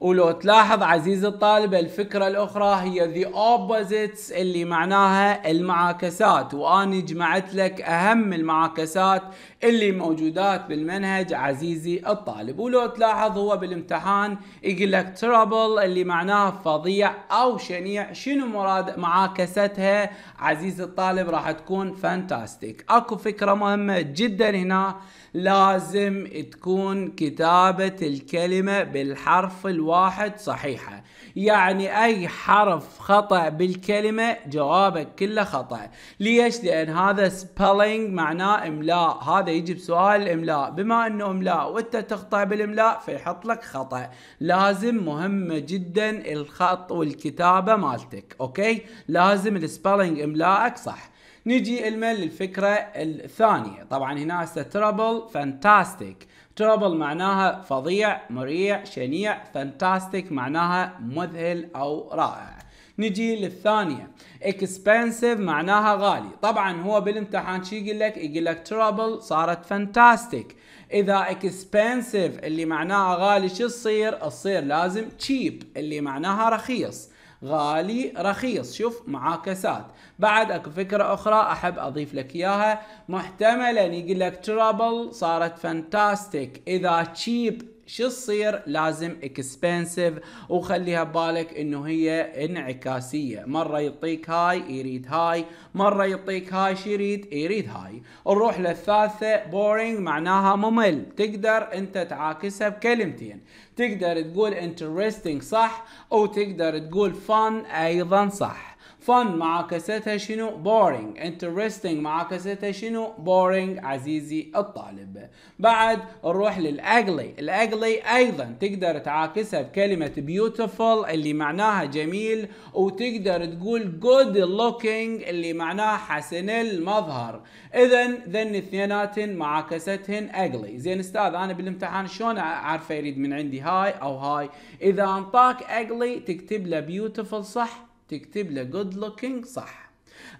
ولو تلاحظ عزيزي الطالب الفكرة الأخرى هي the opposites اللي معناها المعاكسات وأنا جمعت لك أهم المعاكسات اللي موجودات بالمنهج عزيزي الطالب ولو تلاحظ هو بالامتحان يقول لك trouble اللي معناها فظيع أو شنيع شنو مراد معاكستها عزيزي الطالب راح تكون فانتاستيك أكو فكرة مهمة جدا هنا لازم تكون كتابة الكلمة بالحرف الواحد واحد صحيحة يعني أي حرف خطأ بالكلمة جوابك كله خطأ ليش؟ لأن هذا spelling معناه إملاء هذا يجي بسؤال الإملاء بما أنه إملاء وأنت تخطأ بالإملاء فيحط لك خطأ لازم مهمة جدا الخط والكتابة مالتك أوكي؟ لازم spelling إملاءك صح نجي المل للفكرة الثانية طبعا هنا ترابل فانتاستيك ترابل معناها فظيع مريع شنيع فانتاستيك معناها مذهل أو رائع نجي للثانية اكسبنسيف معناها غالي طبعا هو بالامتحان شي يقول لك يقول لك ترابل صارت فانتاستيك إذا اكسبنسيف اللي معناها غالي شو تصير تصير لازم تشيب اللي معناها رخيص غالي رخيص شوف معاكسات بعد اكو فكرة اخرى احب اضيف لك اياها محتملا يقول لك ترابل صارت فانتاستيك اذا تشيب شو تصير لازم اكسبنسيف وخليها ببالك انه هي انعكاسيه مره يعطيك هاي يريد هاي مره يعطيك هاي شو يريد يريد هاي نروح للثالثه بورينج معناها ممل تقدر انت تعاكسها بكلمتين تقدر تقول interesting صح وتقدر تقول fun ايضا صح فن معاكستها شنو بورينج انترستينج معاكستها شنو بورينج عزيزي الطالب بعد نروح للاجلي الاجلي ايضا تقدر تعاكسها بكلمه بيوتيفول اللي معناها جميل وتقدر تقول جود لوكينج اللي معناها حسن المظهر اذا ذن اثنيناتن معاكستهن اجلي زين استاذ انا بالامتحان شلون اعرف يريد من عندي هاي او هاي اذا انطاك اجلي تكتب له بيوتيفول صح تكتب له جود لوكينج صح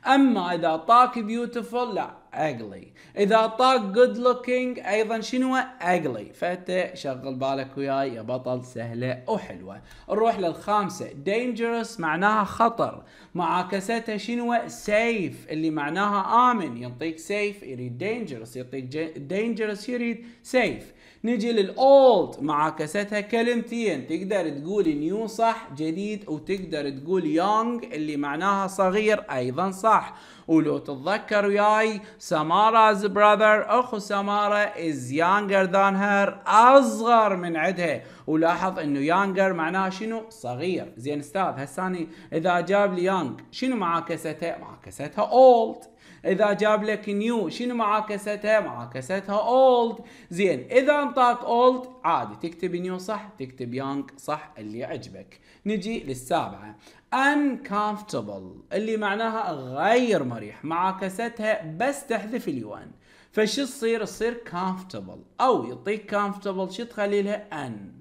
اما اذا اعطاك بيوتيفول لا اجلي اذا اعطاك جود لوكينج ايضا شنو اجلي فانت شغل بالك وياي يا بطل سهله وحلوه نروح للخامسه دينجرس معناها خطر معاكستها شنو سيف اللي معناها امن يعطيك سيف يريد دينجرس يعطيك دينجرس يريد سيف نجي للاولد معاكستها كلمتين تقدر تقول نيو صح جديد وتقدر تقول يونغ اللي معناها صغير ايضا صح ولو تتذكر وياي سمارا's brother اخو سمارا is younger than her اصغر من عدها ولاحظ انه younger معناها شنو صغير زين استاذ هساني اذا جاب لي يونغ شنو معاكستها معاكستها old اذا جاب لك نيو شنو معاكستها معاكستها اولد زين اذا انطاك اولد عادي تكتب نيو صح تكتب يانج صح اللي يعجبك نجي للسابعه uncomfortable اللي معناها غير مريح معاكستها بس تحذف اليوان فش تصير تصير comfortable او يعطيك comfortable شو تخلي لها ان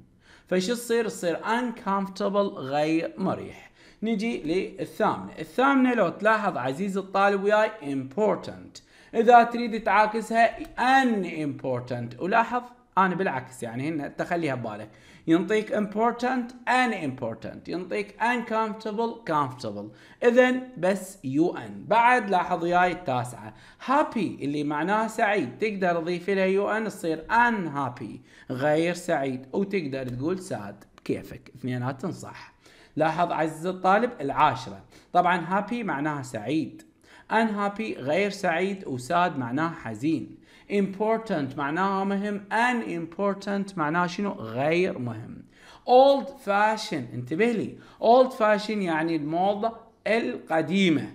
فش تصير تصير uncomfortable غير مريح نجي للثامنة الثامنة لو تلاحظ عزيز الطالب وياي important إذا تريد تعاكسها an important ولاحظ أنا بالعكس يعني هنا تخليها ببالك ينطيك important an important ينطيك uncomfortable comfortable إذا بس يو ان بعد لاحظ وياي التاسعة happy اللي معناها سعيد تقدر تضيف لها يو ان تصير unhappy غير سعيد وتقدر تقول sad كيفك اثنيناتهم صح لاحظ عزيزي الطالب العاشرة طبعا هابي معناها سعيد unhappy غير سعيد وساد معناها حزين important معناها مهم unimportant معناها شنو غير مهم old fashion انتبه لي old fashion يعني الموضة القديمة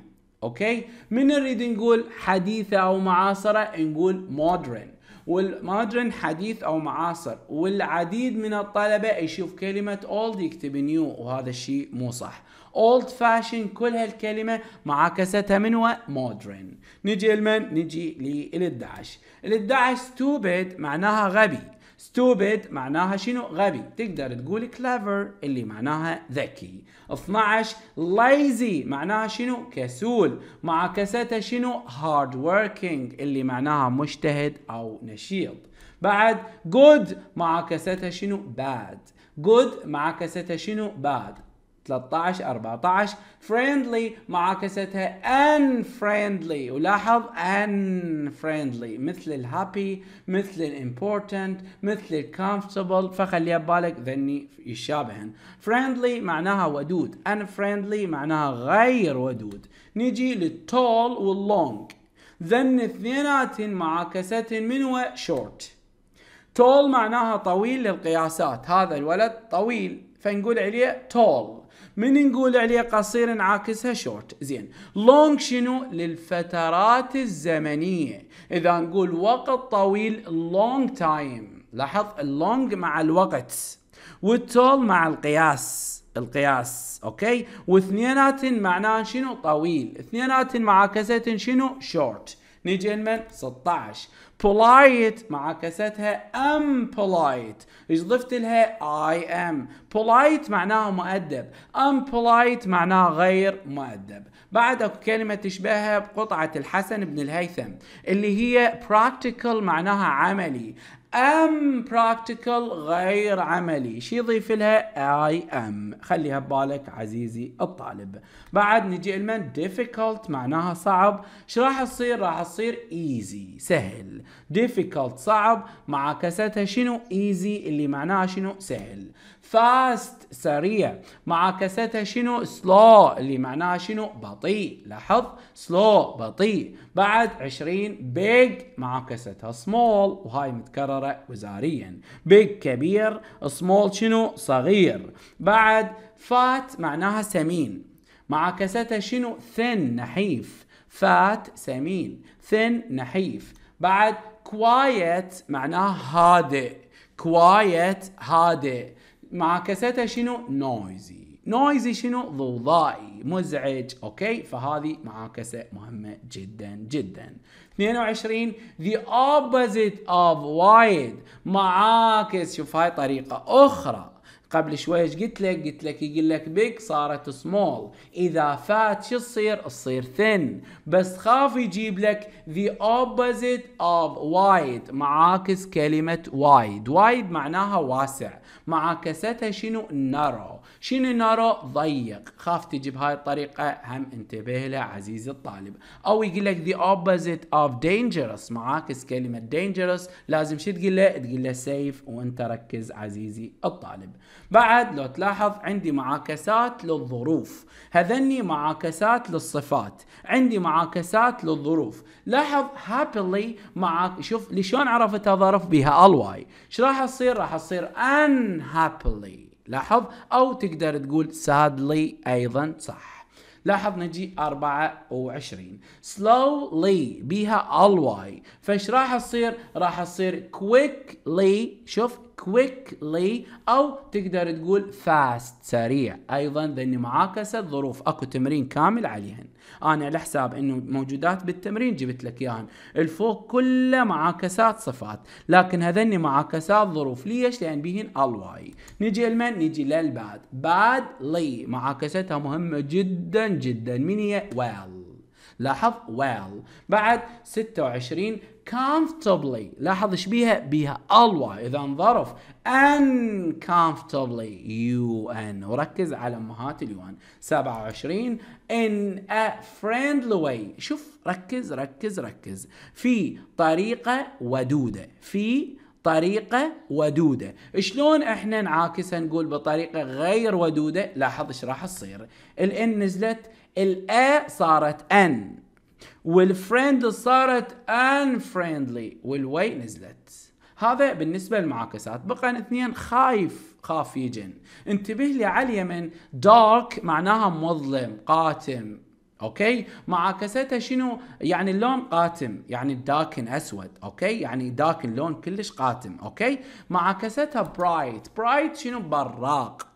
اوكي من نريد نقول حديثة او معاصرة نقول modern والمودرن حديث او معاصر والعديد من الطلبه يشوف كلمه اولد يكتب نيو وهذا الشيء مو صح اولد فاشن كل هالكلمه معاكستها من مودرن نجي لمن نجي لل11 ال11 ستوبيد معناها غبي stupid معناها شنو غبي تقدر تقول clever اللي معناها ذكي 12 lazy معناها شنو كسول مع كسته شنو hard working اللي معناها مجتهد او نشيط بعد good مع كسته شنو باد جود مع كسته شنو bad 13 14 فريندلي معاكستها ان فريندلي ولاحظ ان فريندلي مثل الهابي مثل الامبورتنت مثل الكومفتبل فخليها ببالك ذني يشابهن فريندلي معناها ودود ان فريندلي معناها غير ودود نجي للتول واللونج ذن اثنينات معاكسة من هو شورت تول معناها طويل للقياسات هذا الولد طويل فنقول عليه tall من نقول عليه قصير نعاكسها short زين long شنو للفترات الزمنية إذا نقول وقت طويل long time لاحظ اللونج مع الوقت والتول مع القياس القياس اوكي واثنينات معناه شنو طويل اثنينات معاكستن شنو شورت نيجي لمن 16 polite معاكستها unpolite ايش ضفت لها I am polite معناها مؤدب unpolite معناها غير مؤدب بعد اكو كلمة تشبهها بقطعة الحسن بن الهيثم اللي هي practical معناها عملي ام practical غير عملي شي يضيف لها اي ام خليها ببالك عزيزي الطالب بعد نجي لمن difficult معناها صعب ايش راح تصير راح تصير easy سهل difficult صعب معاكستها شنو easy اللي معناها شنو سهل فاست سريع مع شنو سلو اللي معناها شنو بطيء لاحظ سلو بطيء بعد 20 بيج مع سمول وهاي متكررة وزاريا بيج كبير سمول شنو صغير بعد فات معناها سمين مع شنو ثن نحيف فات سمين ثن نحيف بعد كوايت معناها هادئ كوايت هادئ معاكستها شنو نويزي نويزي شنو ضوضائي مزعج اوكي فهذه معاكسة مهمة جدا جدا 22 the opposite of wide معاكس شوف هاي طريقة اخرى قبل شوي ايش قلت لك؟ قلت لك يقول لك بيج صارت سمول، إذا فات شو تصير؟ تصير ثن، بس خاف يجيب لك the opposite of wide معاكس كلمة وايد، وايد معناها واسع، معاكستها شنو؟ narrow. شنو نارو ضيق خاف تجي بهاي الطريقة هم انتبه له عزيزي الطالب او يقول لك the opposite of dangerous معاكس كلمة dangerous لازم شو تقول له تقول له safe وانت ركز عزيزي الطالب بعد لو تلاحظ عندي معاكسات للظروف هذني معاكسات للصفات عندي معاكسات للظروف لاحظ happily معاك شوف لشون عرفتها ظرف بها الواي ايش راح تصير راح تصير unhappily لاحظ أو تقدر تقول sadly أيضا صح لاحظ نجي 24 slowly بيها الواي فايش راح تصير راح تصير quickly شوف quickly أو تقدر تقول fast سريع أيضا ذني معاكسة ظروف أكو تمرين كامل عليهن أنا على حساب أنه موجودات بالتمرين جبت لك إياهن الفوق كله معاكسات صفات لكن هذني معاكسات ظروف ليش لأن بيهن الواي نجي لمن نجي للباد badly معاكستها مهمة جدا جدا من هي well لاحظ well بعد 26 comfortably لاحظ ايش بيها بيها الوا اذا ظرف uncomfortably you ان وركز على امهات اليوان 27 in a friendly way شوف ركز ركز ركز في طريقه ودوده في طريقة ودودة شلون احنا نعاكسها نقول بطريقة غير ودودة لاحظ ايش راح تصير الان نزلت الآ صارت أن والفريند صارت فريندلي والواي نزلت هذا بالنسبة للمعاكسات بقى اثنين خايف خاف يجن انتبه لي على اليمن دارك معناها مظلم قاتم اوكي معاكستها شنو يعني اللون قاتم يعني الداكن اسود اوكي يعني داكن لون كلش قاتم اوكي معاكستها برايت برايت شنو براق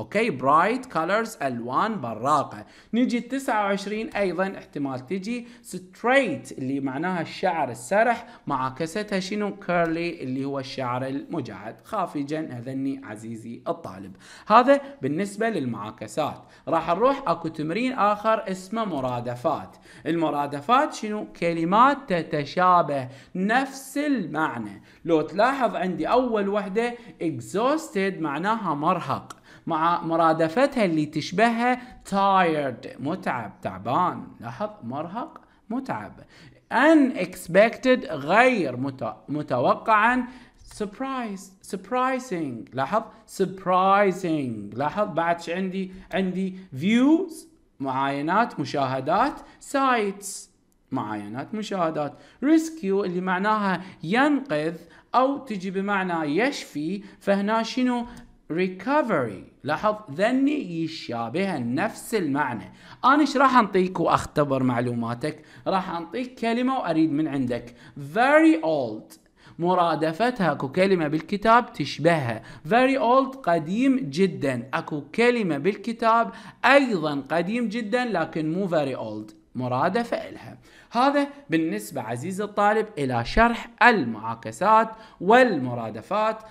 اوكي برايت كلرز الوان براقه نيجي 29 ايضا احتمال تجي ستريت اللي معناها الشعر السرح معاكستها شنو كيرلي اللي هو الشعر المجعد خافجا هذني عزيزي الطالب هذا بالنسبه للمعاكسات راح نروح اكو تمرين اخر اسمه مرادفات المرادفات شنو كلمات تتشابه نفس المعنى لو تلاحظ عندي اول وحده exhausted معناها مرهق مع مرادفتها اللي تشبهها tired متعب تعبان لاحظ مرهق متعب unexpected غير متوقعا surprise surprising لاحظ surprising لاحظ بعد عندي عندي views معاينات مشاهدات sites معاينات مشاهدات ريسكيو اللي معناها ينقذ او تجي بمعنى يشفي فهنا شنو recovery لاحظ ذني يشابه نفس المعنى أنا إيش راح أنطيك وأختبر معلوماتك راح أنطيك كلمة وأريد من عندك very old مرادفتها اكو كلمة بالكتاب تشبهها very old قديم جدا اكو كلمة بالكتاب ايضا قديم جدا لكن مو very old مرادفة إلها هذا بالنسبة عزيزي الطالب إلى شرح المعاكسات والمرادفات